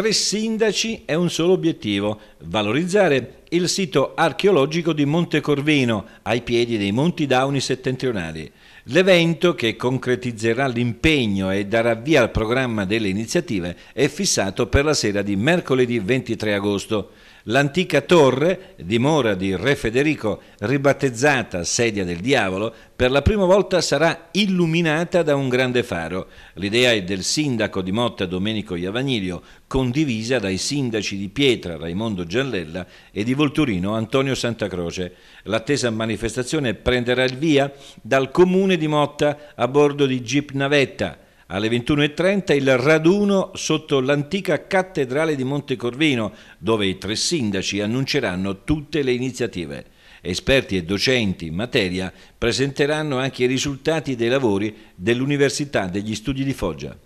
Tre sindaci è un solo obiettivo, valorizzare il sito archeologico di Monte Corvino, ai piedi dei Monti Dauni settentrionali. L'evento, che concretizzerà l'impegno e darà via al programma delle iniziative, è fissato per la sera di mercoledì 23 agosto. L'antica torre, dimora di Re Federico, ribattezzata sedia del diavolo, per la prima volta sarà illuminata da un grande faro. L'idea è del sindaco di Motta Domenico Iavagnilio, condivisa dai sindaci di Pietra Raimondo Giallella e di Volturino, Antonio Santacroce. L'attesa manifestazione prenderà il via dal comune di Motta a bordo di Jeep Navetta. Alle 21.30 il raduno sotto l'antica cattedrale di Montecorvino, dove i tre sindaci annunceranno tutte le iniziative. Esperti e docenti in materia presenteranno anche i risultati dei lavori dell'Università degli Studi di Foggia.